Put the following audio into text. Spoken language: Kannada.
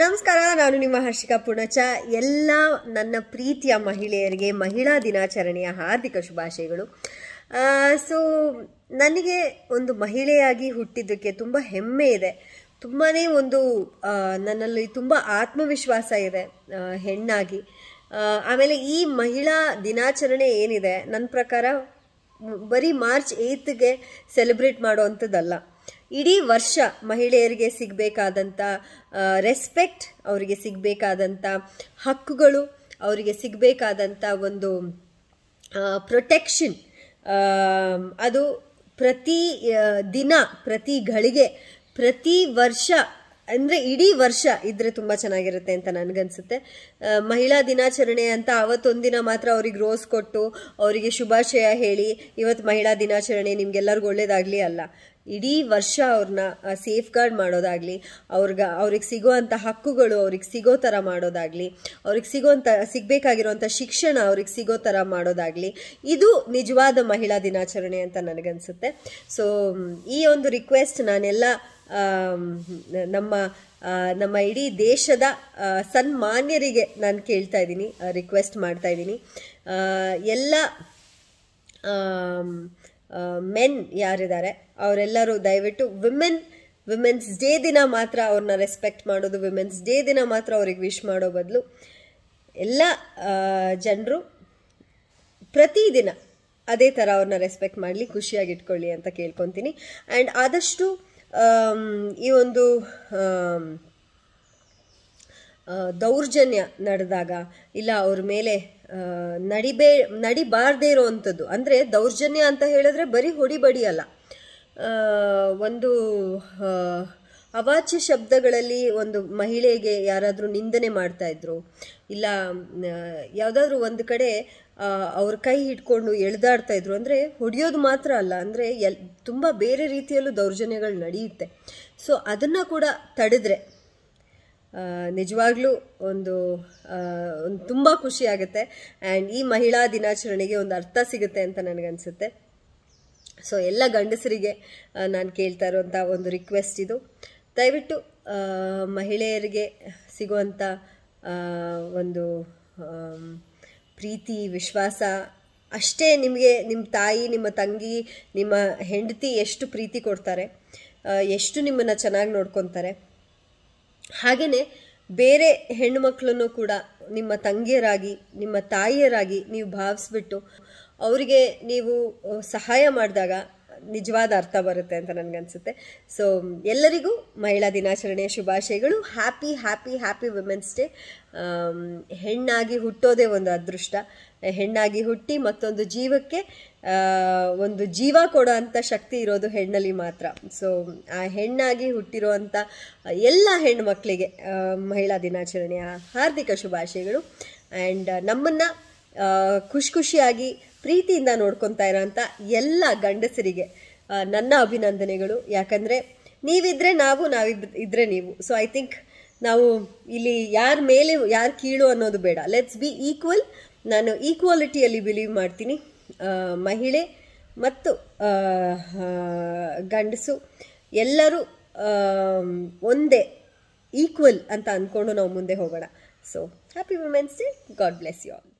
ನಮಸ್ಕಾರ ನಾನು ನಿಮ್ಮ ಹರ್ಷಿಕಾ ಪುಣಚ ಎಲ್ಲ ನನ್ನ ಪ್ರೀತಿಯ ಮಹಿಳೆಯರಿಗೆ ಮಹಿಳಾ ದಿನಾಚರಣೆಯ ಹಾರ್ದಿಕ ಶುಭಾಶಯಗಳು ಸೊ ನನಗೆ ಒಂದು ಮಹಿಳೆಯಾಗಿ ಹುಟ್ಟಿದ್ದಕ್ಕೆ ತುಂಬ ಹೆಮ್ಮೆ ಇದೆ ತುಂಬಾ ಒಂದು ನನ್ನಲ್ಲಿ ತುಂಬ ಆತ್ಮವಿಶ್ವಾಸ ಇದೆ ಹೆಣ್ಣಾಗಿ ಆಮೇಲೆ ಈ ಮಹಿಳಾ ದಿನಾಚರಣೆ ಏನಿದೆ ನನ್ನ ಪ್ರಕಾರ ಬರೀ ಮಾರ್ಚ್ ಏಯ್ತ್ಗೆ ಸೆಲೆಬ್ರೇಟ್ ಮಾಡುವಂಥದ್ದಲ್ಲ ಇಡೀ ವರ್ಷ ಮಹಿಳೆಯರಿಗೆ ಸಿಗಬೇಕಾದಂಥ ರೆಸ್ಪೆಕ್ಟ್ ಅವರಿಗೆ ಸಿಗಬೇಕಾದಂಥ ಹಕ್ಕುಗಳು ಅವರಿಗೆ ಸಿಗಬೇಕಾದಂಥ ಒಂದು ಪ್ರೊಟೆಕ್ಷನ್ ಅದು ಪ್ರತಿ ದಿನ ಪ್ರತಿ ಗಳಿಗೆ ಪ್ರತಿ ವರ್ಷ ಅಂದರೆ ಇಡೀ ವರ್ಷ ಇದ್ರೆ ತುಂಬ ಚೆನ್ನಾಗಿರುತ್ತೆ ಅಂತ ನನಗನ್ಸುತ್ತೆ ಮಹಿಳಾ ದಿನಾಚರಣೆ ಅಂತ ಅವತ್ತೊಂದಿನ ಮಾತ್ರ ಅವ್ರಿಗೆ ರೋಸ್ ಕೊಟ್ಟು ಅವರಿಗೆ ಶುಭಾಶಯ ಹೇಳಿ ಇವತ್ತು ಮಹಿಳಾ ದಿನಾಚರಣೆ ನಿಮ್ಗೆಲ್ಲರಿಗೂ ಒಳ್ಳೇದಾಗಲಿ ಅಲ್ಲ ಇಡೀ ವರ್ಷ ಅವ್ರನ್ನ ಸೇಫ್ ಗಾರ್ಡ್ ಮಾಡೋದಾಗಲಿ ಅವ್ರಿಗೆ ಅವ್ರಿಗೆ ಸಿಗೋವಂಥ ಹಕ್ಕುಗಳು ಅವ್ರಿಗೆ ಸಿಗೋ ಥರ ಮಾಡೋದಾಗಲಿ ಅವ್ರಿಗೆ ಸಿಗೋಂಥ ಸಿಗಬೇಕಾಗಿರುವಂಥ ಶಿಕ್ಷಣ ಅವ್ರಿಗೆ ಸಿಗೋ ಥರ ಮಾಡೋದಾಗಲಿ ಇದು ನಿಜವಾದ ಮಹಿಳಾ ದಿನಾಚರಣೆ ಅಂತ ನನಗನ್ಸುತ್ತೆ ಸೊ ಈ ಒಂದು ರಿಕ್ವೆಸ್ಟ್ ನಾನೆಲ್ಲ ನಮ್ಮ ನಮ್ಮ ಇಡೀ ದೇಶದ ಸನ್ಮಾನ್ಯರಿಗೆ ನಾನು ಕೇಳ್ತಾ ಇದ್ದೀನಿ ರಿಕ್ವೆಸ್ಟ್ ಮಾಡ್ತಾ ಇದ್ದೀನಿ ಎಲ್ಲ ಮೆನ್ ಯಾರಿದ್ದಾರೆ ಅವರೆಲ್ಲರೂ ದಯವಿಟ್ಟು ವಿಮೆನ್ ವಿಮೆನ್ಸ್ ಡೇ ದಿನ ಮಾತ್ರ ಅವ್ರನ್ನ ರೆಸ್ಪೆಕ್ಟ್ ಮಾಡೋದು ವಿಮೆನ್ಸ್ ಡೇ ದಿನ ಮಾತ್ರ ಅವ್ರಿಗೆ ವಿಶ್ ಮಾಡೋ ಬದಲು ಎಲ್ಲ ಜನರು ಪ್ರತಿದಿನ ಅದೇ ಥರ ಅವ್ರನ್ನ ರೆಸ್ಪೆಕ್ಟ್ ಮಾಡಲಿ ಖುಷಿಯಾಗಿ ಇಟ್ಕೊಳ್ಳಿ ಅಂತ ಕೇಳ್ಕೊತೀನಿ ಆ್ಯಂಡ್ ಆದಷ್ಟು ಈ ಒಂದು ದೌರ್ಜನ್ಯ ನಡೆದಾಗ ಇಲ್ಲ ಅವ್ರ ಮೇಲೆ ನಡಿಬೇ ನಡಿಬಾರ್ದೇ ಇರೋವಂಥದ್ದು ಅಂದರೆ ದೌರ್ಜನ್ಯ ಅಂತ ಹೇಳಿದ್ರೆ ಬರೀ ಹೊಡಿಬಡಿ ಅಲ್ಲ ಒಂದು ಅವಾಚ್ಯ ಶಬ್ದಗಳಲ್ಲಿ ಒಂದು ಮಹಿಳೆಗೆ ಯಾರಾದರೂ ನಿಂದನೆ ಮಾಡ್ತಾಯಿದ್ರು ಇಲ್ಲ ಯಾವುದಾದ್ರೂ ಒಂದು ಕಡೆ ಅವ್ರ ಕೈ ಹಿಡ್ಕೊಂಡು ಎಳೆದಾಡ್ತಾ ಇದ್ರು ಅಂದರೆ ಹೊಡಿಯೋದು ಮಾತ್ರ ಅಲ್ಲ ಅಂದರೆ ಎಲ್ ತುಂಬ ಬೇರೆ ರೀತಿಯಲ್ಲೂ ದೌರ್ಜನ್ಯಗಳು ನಡೆಯುತ್ತೆ ಸೊ ಅದನ್ನು ಕೂಡ ತಡೆದ್ರೆ ನಿಜವಾಗ್ಲೂ ಒಂದು ಒಂದು ತುಂಬ ಖುಷಿ ಆಗುತ್ತೆ ಆ್ಯಂಡ್ ಈ ಮಹಿಳಾ ದಿನಾಚರಣೆಗೆ ಒಂದು ಅರ್ಥ ಸಿಗುತ್ತೆ ಅಂತ ನನಗನ್ಸುತ್ತೆ ಸೊ ಎಲ್ಲ ಗಂಡಸರಿಗೆ ನಾನು ಕೇಳ್ತಾ ಇರೋಂಥ ಒಂದು ರಿಕ್ವೆಸ್ಟ್ ಇದು ದಯವಿಟ್ಟು ಮಹಿಳೆಯರಿಗೆ ಸಿಗುವಂಥ ಒಂದು ಪ್ರೀತಿ ವಿಶ್ವಾಸ ಅಷ್ಟೇ ನಿಮಗೆ ನಿಮ್ಮ ತಾಯಿ ನಿಮ್ಮ ತಂಗಿ ನಿಮ್ಮ ಹೆಂಡತಿ ಎಷ್ಟು ಪ್ರೀತಿ ಕೊಡ್ತಾರೆ ಎಷ್ಟು ನಿಮ್ಮನ್ನು ಚೆನ್ನಾಗಿ ನೋಡ್ಕೊತಾರೆ ಹಾಗೆಯೇ ಬೇರೆ ಹೆಣ್ಣುಮಕ್ಕಳನ್ನು ಕೂಡ ನಿಮ್ಮ ತಂಗಿಯರಾಗಿ ನಿಮ್ಮ ತಾಯಿಯರಾಗಿ ನೀವು ಭಾವಿಸ್ಬಿಟ್ಟು ಅವರಿಗೆ ನೀವು ಸಹಾಯ ಮಾಡಿದಾಗ ನಿಜವಾದ ಅರ್ಥ ಬರುತ್ತೆ ಅಂತ ನನಗನ್ಸುತ್ತೆ ಸೊ ಎಲ್ಲರಿಗೂ ಮಹಿಳಾ ದಿನಾಚರಣೆಯ ಶುಭಾಶಯಗಳು happy happy happy women's day ಹೆಣ್ಣಾಗಿ ಹುಟ್ಟೋದೇ ಒಂದು ಅದೃಷ್ಟ ಹೆಣ್ಣಾಗಿ ಹುಟ್ಟಿ ಮತ್ತೊಂದು ಜೀವಕ್ಕೆ ಒಂದು ಜೀವ ಕೊಡೋ ಅಂಥ ಶಕ್ತಿ ಇರೋದು ಹೆಣ್ಣಲ್ಲಿ ಮಾತ್ರ ಸೊ ಆ ಹೆಣ್ಣಾಗಿ ಹುಟ್ಟಿರೋ ಅಂಥ ಎಲ್ಲ ಹೆಣ್ಣು ಮಕ್ಕಳಿಗೆ ಮಹಿಳಾ ದಿನಾಚರಣೆಯ ಹಾರ್ದಿಕ ಶುಭಾಶಯಗಳು ಆ್ಯಂಡ್ ನಮ್ಮನ್ನು ಖುಷಿ ಖುಷಿಯಾಗಿ ಪ್ರೀತಿಯಿಂದ ನೋಡ್ಕೊತಾ ಇರೋಂಥ ಎಲ್ಲ ಗಂಡಸರಿಗೆ ನನ್ನ ಅಭಿನಂದನೆಗಳು ಯಾಕಂದರೆ ನೀವಿದ್ರೆ ನಾವು ನಾವಿಬ್ ಇದ್ರೆ ನೀವು ಸೊ ಐ ಥಿಂಕ್ ನಾವು ಇಲ್ಲಿ ಯಾರ ಮೇಲೆ ಯಾರು ಕೀಳು ಅನ್ನೋದು ಬೇಡ ಲೆಟ್ಸ್ ಬಿ ಈಕ್ವಲ್ ನಾನು ಈಕ್ವಾಲಿಟಿಯಲ್ಲಿ ಬಿಲೀವ್ ಮಾಡ್ತೀನಿ ಮಹಿಳೆ ಮತ್ತು ಗಂಡಸು ಎಲ್ಲರೂ ಒಂದೇ ಈಕ್ವಲ್ ಅಂತ ಅಂದ್ಕೊಂಡು ನಾವು ಮುಂದೆ ಹೋಗೋಣ so happy women's day God bless you all